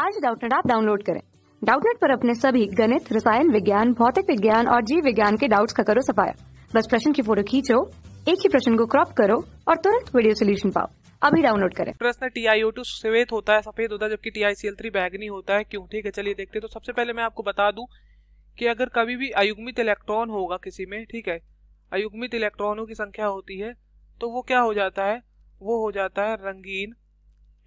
आज डाउटनेट आप डाउनलोड करें डाउटनेट पर अपने सभी गणित रसायन विज्ञान भौतिक विज्ञान और जीव विज्ञान के डाउट्स का करो सफाया बस प्रश्न की फोटो खींचो एक ही प्रश्न को क्रॉप करो और तुरंत वीडियो सोल्यूशन पाओ अभी डाउनलोड करें प्रश्न टी आई ओ टू श्वेत होता है सफेद होता है जबकि T I C L three बैगनी होता है क्यों ठीक है चलिए देखते हैं तो सबसे पहले मैं आपको बता दूं कि अगर कभी भी अयुग्मित इलेक्ट्रॉन होगा किसी में ठीक है अयुग्मित इलेक्ट्रॉनों की संख्या होती है तो वो क्या हो जाता है वो हो जाता है रंगीन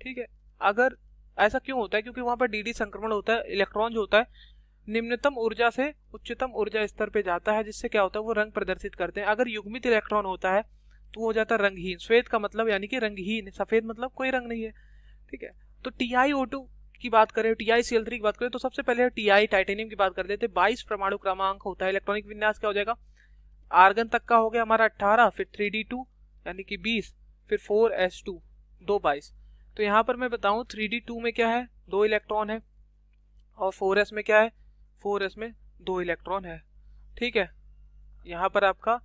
ठीक है अगर ऐसा क्यों होता है क्योंकि वहां पर डीडी संक्रमण होता है इलेक्ट्रॉन जो होता है निम्नतम ऊर्जा से उच्चतम ऊर्जा स्तर पे जाता है जिससे क्या होता है वो रंग प्रदर्शित करते हैं अगर युग्मित इलेक्ट्रॉन होता है तो हो जाता है रंगहीन श्वेत का मतलब यानी कि रंगहीन सफेद मतलब कोई रंग नहीं है ठीक है तो टी आई ओ टू की बात करें T I C L three की बात करें तो सबसे पहले टी आई टाइटेनियम की बात कर देते हैं बाईस परमाणु क्रमांक होता है इलेक्ट्रॉनिक विन्यास क्या हो जाएगा आर्गन तक का हो गया हमारा अट्ठारह फिर थ्री डी टू यानी कि बीस फिर फोर एस टू दो बाईस तो यहाँ पर मैं बताऊँ थ्री डी टू में क्या है दो इलेक्ट्रॉन है और फोर एस में क्या है फोर एस में दो इलेक्ट्रॉन है ठीक है यहाँ पर आपका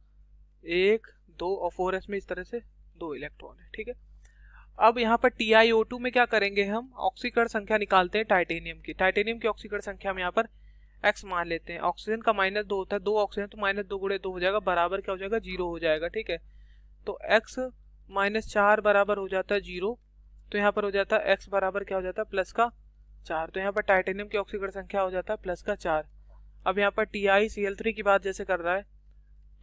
एक दो और फोर एस में इस तरह से दो इलेक्ट्रॉन है ठीक है अब यहाँ पर टी आई ओ टू में क्या करेंगे हम ऑक्सीकरण संख्या निकालते हैं टाइटेनियम की टाइटेनियम की ऑक्सीकरण संख्या हम यहाँ पर एक्स मान लेते हैं ऑक्सीजन का माइनस दो होता है दो ऑक्सीजन तो माइनस दो गुड़े दो हो जाएगा बराबर क्या हो जाएगा जीरो हो जाएगा ठीक है तो एक्स माइनस चार बराबर हो जाता है जीरो तो यहाँ पर हो जाता है एक्स बराबर क्या हो जाता है प्लस का चार तो यहाँ पर टाइटेनियम की ऑक्सीकरण संख्या हो जाता है प्लस का चार अब यहाँ पर T I C L three की बात जैसे कर रहा है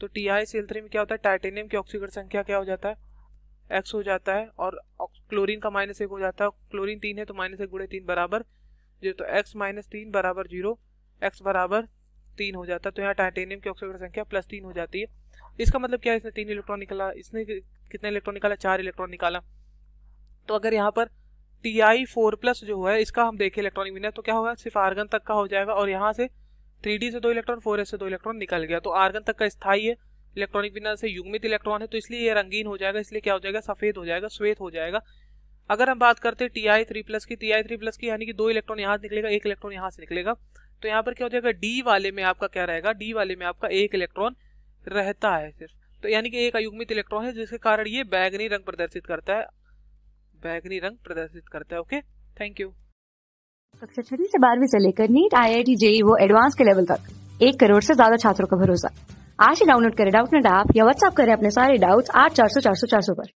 तो T I C L three में क्या होता है टाइटेनियम की ऑक्सीकरण संख्या क्या हो जाता है एक्स हो जाता है और क्लोरीन का माइनस एक हो जाता है क्लोरीन तीन है तो माइनस एक गुड़े तीन बराबर जीरो तो एक्स माइनस तीन बराबर जीरो एक्स बराबर तीन हो जाता है तो यहाँ टाइटेनियम की ऑक्सीकरण संख्या प्लस तीन हो जाती है इसका मतलब क्या है इसने तीन इलेक्ट्रॉन निकाला इसने कितने इलेक्ट्रॉन निकाला चार इलेक्ट्रॉन निकाला तो अगर यहाँ पर टी आई फोर प्लस जो है इसका हम देखें इलेक्ट्रॉनिक विनर तो क्या होगा सिर्फ आर्गन तक का हो जाएगा और यहाँ से थ्री डी से दो इलेक्ट्रॉन फोर एस से दो इलेक्ट्रॉन निकल गया तो आर्गन तक का स्थायी है इलेक्ट्रॉनिक विनर से युग्मित इलेक्ट्रॉन है तो इसलिए ये रंगीन हो जाएगा इसलिए क्या हो जाएगा सफेद हो जाएगा श्वेत हो जाएगा अगर हम बात करते हैं टी आई थ्री प्लस की टी आई थ्री प्लस की यानी कि दो इलेक्ट्रॉन यहाँ से निकलेगा एक इलेक्ट्रॉन यहाँ से निकलेगा तो यहाँ पर क्या हो जाएगा डी वाले में आपका क्या रहेगा डी वाले में आपका एक इलेक्ट्रॉन रहता है सिर्फ तो यानी कि एक अयुग्मित इलेक्ट्रॉन है जिसके कारण ये बैगनी रंग प्रदर्शित करता है बैगनी रंग प्रदर्शित करता है ओके थैंक यू कक्षा छठी से बारहवीं से लेकर NEET I I T JEE वो एडवांस के लेवल तक एक करोड़ से ज्यादा छात्रों का भरोसा आज ही डाउनलोड करें डाउट नेट ऐप या व्हाट्सअप करें अपने सारे डाउट्स आठ चार सौ चार सौ चार सौ पर